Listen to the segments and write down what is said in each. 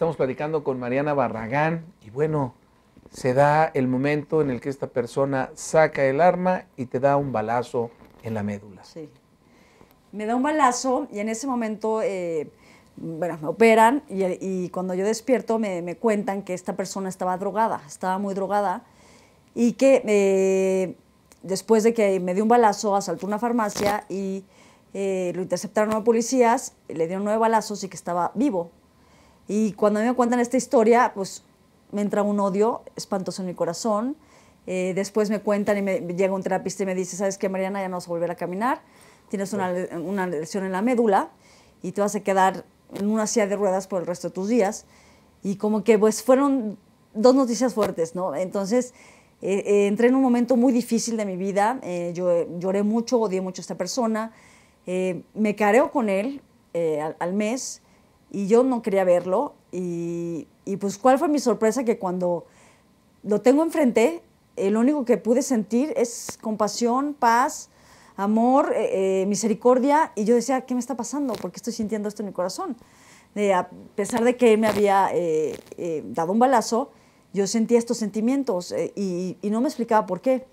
Estamos platicando con Mariana Barragán y bueno, se da el momento en el que esta persona saca el arma y te da un balazo en la médula. Sí. Me da un balazo y en ese momento, eh, bueno, me operan y, cuando yo despierto me, cuentan que esta persona estaba drogada, estaba muy drogada y que eh, después de que me dio un balazo asaltó una farmacia y eh, lo interceptaron a policías, le dieron nueve balazos y que estaba vivo y cuando a mí me cuentan esta historia, pues me entra un odio espantoso en mi corazón. Eh, después me cuentan y me llega un terapista y me dice, ¿sabes qué, Mariana? Ya no vas a volver a caminar. Tienes una, una lesión en la médula y te vas a quedar en una silla de ruedas por el resto de tus días. Y como que pues fueron dos noticias fuertes, ¿no? Entonces eh, eh, entré en un momento muy difícil de mi vida. yo lloré mucho, odié mucho a esta persona. me careo con él al, al mes y yo no quería verlo. Y, y, pues cuál fue mi sorpresa que cuando lo tengo enfrente, el único que pude sentir es compasión, paz, amor, eh, eh, misericordia. Y yo decía, ¿qué me está pasando? ¿Por qué estoy sintiendo esto en mi corazón? a pesar de que me había eh, dado un balazo, yo sentía estos sentimientos y, y, no me explicaba por qué.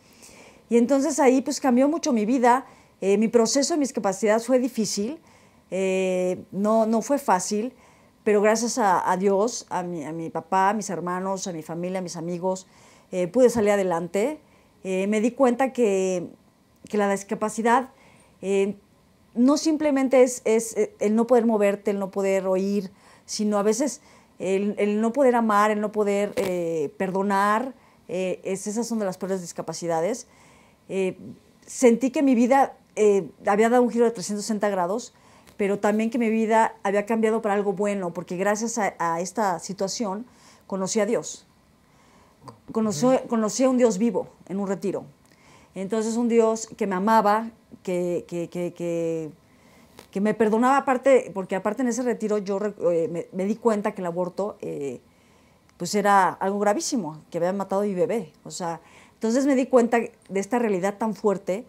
Y entonces ahí pues cambió mucho mi vida. mi proceso de mis capacidades fue difícil. Eh, no, fue fácil, pero gracias a, Dios, a mi, papá, a mis hermanos, a mi familia, a mis amigos, eh, pude salir adelante. Eh, me di cuenta que, que la discapacidad no simplemente es, el no poder moverte, el no poder oír, sino a veces el, no poder amar, el no poder perdonar, es, esas son de las peores discapacidades. sentí que mi vida había dado un giro de 360 grados pero también que mi vida había cambiado para algo bueno, porque gracias a, esta situación conocí a Dios. Conocí, conocí, a un Dios vivo en un retiro. Entonces un Dios que me amaba, que, que, que, que me perdonaba aparte, porque aparte en ese retiro yo eh, me, di cuenta que el aborto eh, pues era algo gravísimo, que habían matado a mi bebé. O sea, entonces me di cuenta de esta realidad tan fuerte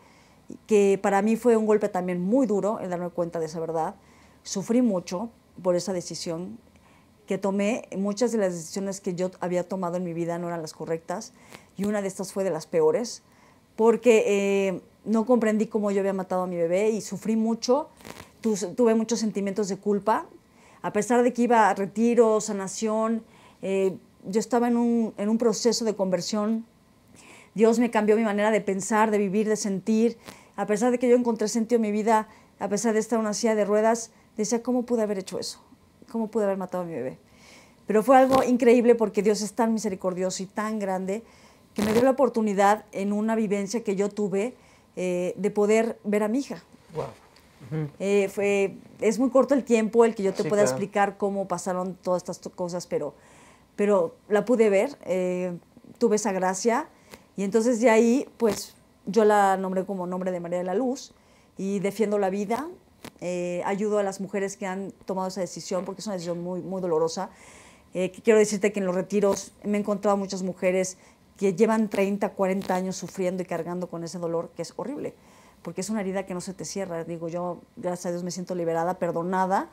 que para mí fue un golpe también muy duro el darme cuenta de esa verdad. Sufrí mucho por esa decisión que tomé. Muchas de las decisiones que yo había tomado en mi vida no eran las correctas y una de estas fue de las peores porque eh, no comprendí cómo yo había matado a mi bebé y sufrí mucho. tuve muchos sentimientos de culpa. A pesar de que iba a retiro, sanación, eh, yo estaba en un, en un proceso de conversión Dios me cambió mi manera de pensar, de vivir, de sentir a pesar de que yo encontré sentido en mi vida, a pesar de estar en una silla de ruedas, decía, ¿cómo pude haber hecho eso? ¿Cómo pude haber matado a mi bebé? Pero fue algo increíble porque Dios es tan misericordioso y tan grande que me dio la oportunidad en una vivencia que yo tuve eh, de poder ver a mi hija. Wow. Eh, es muy corto el tiempo el que yo te pueda explicar cómo pasaron todas estas cosas, pero, pero la pude ver, eh, tuve esa gracia y entonces de ahí pues yo la nombré como nombre de María de la Luz y defiendo la vida, eh, ayudo a las mujeres que han tomado esa decisión, porque es una decisión muy, muy dolorosa. Eh, quiero decirte que en los retiros me he encontrado muchas mujeres que llevan 30, 40 años sufriendo y cargando con ese dolor, que es horrible, porque es una herida que no se te cierra. Digo, yo, gracias a Dios, me siento liberada, perdonada,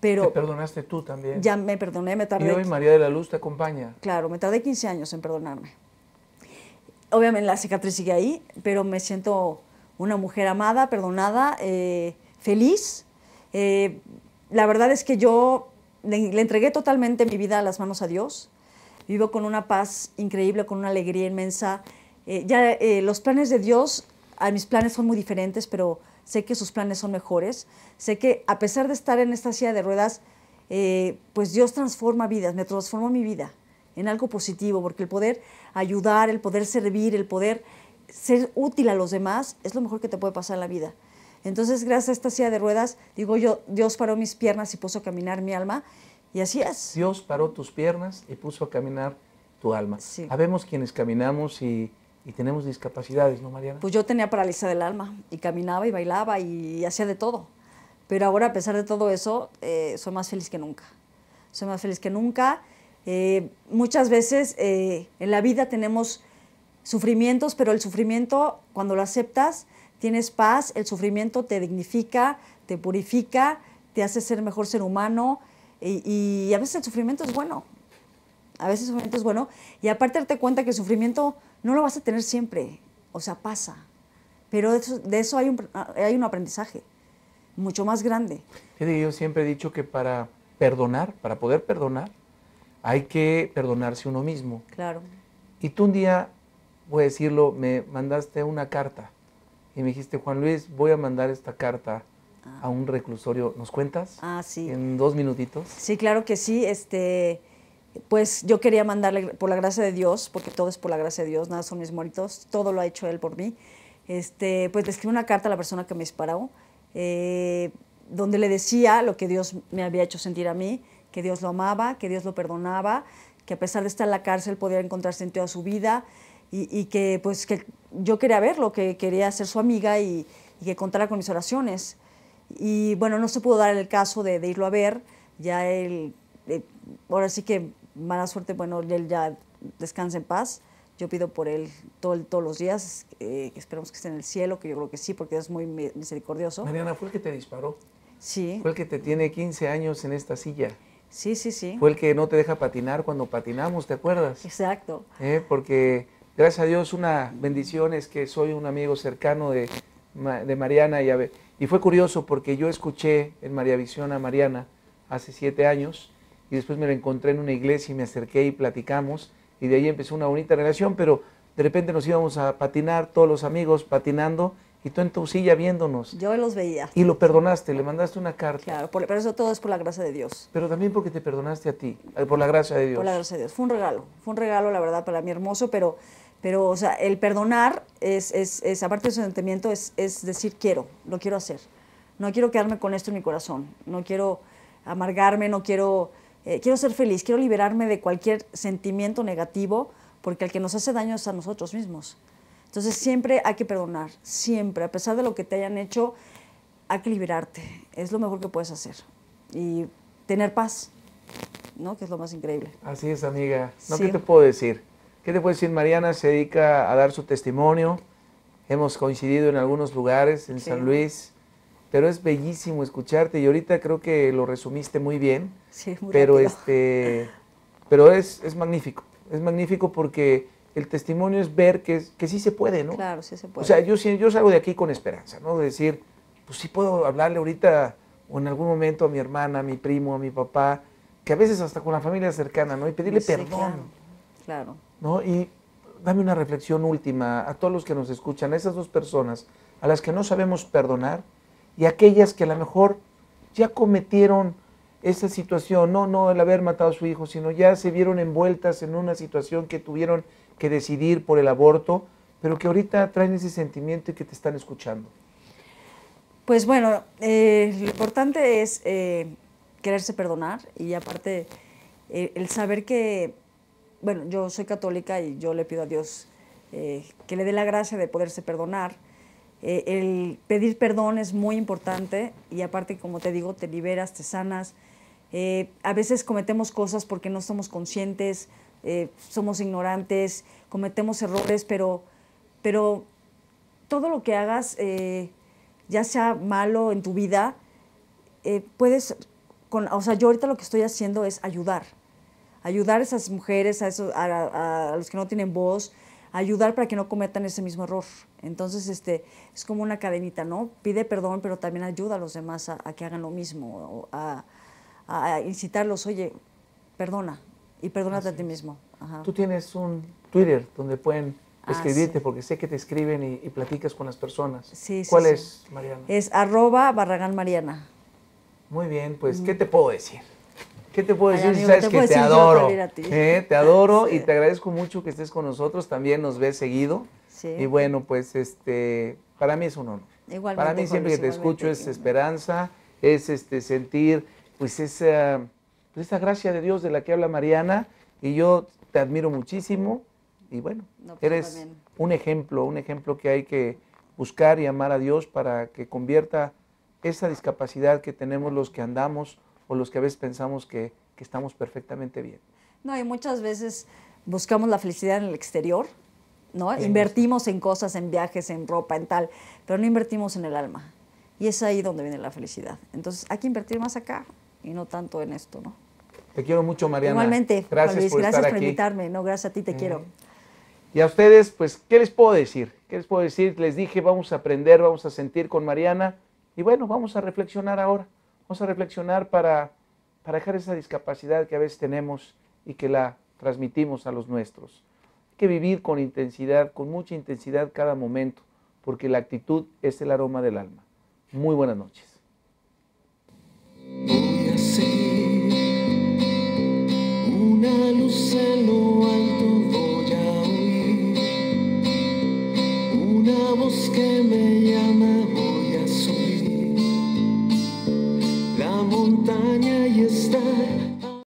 pero... Te perdonaste tú también. Ya me perdoné, me tardé... Y hoy María de la Luz te acompaña. Claro, me tardé 15 años en perdonarme obviamente la cicatriz sigue ahí, pero me siento una mujer amada, perdonada, eh, feliz. Eh, la verdad es que yo le, entregué totalmente mi vida a las manos a Dios. Vivo con una paz increíble, con una alegría inmensa. Eh, ya los planes de Dios a mis planes son muy diferentes, pero sé que sus planes son mejores. Sé que a pesar de estar en esta silla de ruedas, pues Dios transforma vidas, me transformó mi vida en algo positivo, porque el poder ayudar, el poder servir, el poder ser útil a los demás es lo mejor que te puede pasar en la vida. Entonces, gracias a esta silla de ruedas, digo yo, Dios paró mis piernas y puso a caminar mi alma, y así es. Dios paró tus piernas y puso a caminar tu alma. Sabemos Habemos quienes caminamos y, tenemos discapacidades, ¿no, Mariana? Pues yo tenía parálisis del alma y caminaba y bailaba y, hacía de todo. Pero ahora, a pesar de todo eso, eh, soy más feliz que nunca. Soy más feliz que nunca. Eh, muchas veces eh, en la vida tenemos sufrimientos, pero el sufrimiento, cuando lo aceptas, tienes paz, el sufrimiento te dignifica, te purifica, te hace ser mejor ser humano y, a veces el sufrimiento es bueno. A veces el sufrimiento es bueno y aparte darte cuenta que el sufrimiento no lo vas a tener siempre, o sea, pasa. Pero de eso, de eso hay, un, hay un aprendizaje mucho más grande. Yo siempre he dicho que para perdonar, para poder perdonar, hay que perdonarse uno mismo. Claro. Y tú un día, voy a decirlo, me mandaste una carta y me dijiste, Juan Luis, voy a mandar esta carta ah. a un reclusorio. ¿Nos cuentas? Ah, sí. En dos minutitos. Sí, claro que sí. Este, pues yo quería mandarle, por la gracia de Dios, porque todo es por la gracia de Dios, nada son mis muertos, todo lo ha hecho Él por mí. Este, pues le escribí una carta a la persona que me disparó, eh, donde le decía lo que Dios me había hecho sentir a mí que Dios lo amaba, que Dios lo perdonaba, que a pesar de estar en la cárcel podía encontrar sentido a su vida y, que pues que yo quería verlo, que quería ser su amiga y, que contara con mis oraciones. Y bueno, no se pudo dar el caso de, irlo a ver, ya él, eh, ahora sí que mala suerte, bueno, él ya descansa en paz. Yo pido por él todo, todos los días, eh, que esperamos que esté en el cielo, que yo creo que sí, porque es muy misericordioso. Mariana, ¿fue el que te disparó? Sí. Fue el que te tiene 15 años en esta silla. Sí, sí, sí. Fue el que no te deja patinar cuando patinamos, ¿te acuerdas? Exacto. Eh, porque gracias a Dios una bendición es que soy un amigo cercano de, de Mariana y, a, y fue curioso porque yo escuché en María Visión a Mariana hace siete años y después me la encontré en una iglesia y me acerqué y platicamos y de ahí empezó una bonita relación, pero de repente nos íbamos a patinar todos los amigos patinando y tú en tu silla viéndonos. Yo los veía. Y lo perdonaste, le mandaste una carta. Claro, pero eso todo es por la gracia de Dios. Pero también porque te perdonaste a ti, eh, por la gracia de Dios. Por la gracia de Dios. Fue un regalo, fue un regalo, la verdad, para mí hermoso, pero, pero o sea, el perdonar es, es, es aparte de su sentimiento, es, es decir, quiero, lo quiero hacer. No quiero quedarme con esto en mi corazón, no quiero amargarme, no quiero, eh, quiero ser feliz, quiero liberarme de cualquier sentimiento negativo, porque el que nos hace daño es a nosotros mismos. Entonces siempre hay que perdonar, siempre, a pesar de lo que te hayan hecho, hay que liberarte, es lo mejor que puedes hacer. Y tener paz, ¿no? Que es lo más increíble. Así es, amiga. ¿Qué te puedo decir? ¿Qué te puedo decir? Mariana se dedica a dar su testimonio, hemos coincidido en algunos lugares, en San Luis, pero es bellísimo escucharte y ahorita creo que lo resumiste muy bien. Sí, muy pero este Pero es, es magnífico, es magnífico porque el testimonio es ver que, que sí se puede, ¿no? Claro, sí se puede. O sea, yo, yo salgo de aquí con esperanza, ¿no? De decir, pues sí puedo hablarle ahorita o en algún momento a mi hermana, a mi primo, a mi papá, que a veces hasta con la familia cercana, ¿no? Y pedirle perdón. Claro, claro. ¿No? Y dame una reflexión última a todos los que nos escuchan, a esas dos personas a las que no sabemos perdonar y aquellas que a lo mejor ya cometieron esa situación, no, no el haber matado a su hijo, sino ya se vieron envueltas en una situación que tuvieron que decidir por el aborto, pero que ahorita traen ese sentimiento y que te están escuchando? Pues bueno, eh, lo importante es eh, quererse perdonar y aparte eh, el saber que, bueno, yo soy católica y yo le pido a Dios que le dé la gracia de poderse perdonar eh, el pedir perdón es muy importante y aparte, como te digo, te liberas, te sanas. Eh, a veces cometemos cosas porque no somos conscientes, eh, somos ignorantes, cometemos errores, pero, todo lo que hagas, ya sea malo en tu vida, puedes, con, o sea, yo ahorita lo que estoy haciendo es ayudar, ayudar a esas mujeres, a, a los que no tienen voz, ayudar para que no cometan ese mismo error. Entonces, este, es como una cadenita, ¿no? Pide perdón, pero también ayuda a los demás a, que hagan lo mismo, a, a, incitarlos, oye, perdona y perdónate a ti mismo. Tú tienes un Twitter donde pueden ah, escribirte, porque sé que te escriben y, y platicas con las personas. Sí, sí, ¿Cuál es, Mariana? Es arroba barragán Mariana. Muy bien, pues, ¿qué te puedo decir? ¿Qué te puedo decir? Sabes que te adoro. ¿eh? Te adoro y te agradezco mucho que estés con nosotros. También nos ves seguido. Y bueno, pues este, para mí es un honor. para mí siempre que te escucho es esperanza, es este sentir pues, pues esa, gracia de Dios de la que habla Mariana. Y yo te admiro muchísimo. Y bueno, pues, eres un ejemplo, un ejemplo que hay que buscar y amar a Dios para que convierta esa discapacidad que tenemos los que andamos o los que a veces pensamos que, estamos perfectamente bien. No, y muchas veces buscamos la felicidad en el exterior, ¿no? Invertimos en cosas, en viajes, en ropa, en tal, pero no invertimos en el alma. Y es ahí donde viene la felicidad. Entonces hay que invertir más acá y no tanto en esto, ¿no? Te quiero mucho, Mariana. Igualmente, gracias gracias por invitarme. No, gracias a ti, te mm. quiero. Y a ustedes, pues, ¿qué les puedo decir? ¿Qué les puedo decir? Les dije, vamos a aprender, vamos a sentir con Mariana. Y bueno, vamos a reflexionar ahora. Vamos a reflexionar para, para dejar esa discapacidad que a veces tenemos y que la transmitimos a los nuestros. Hay que vivir con intensidad, con mucha intensidad cada momento, porque la actitud es el aroma del alma. Muy buenas noches.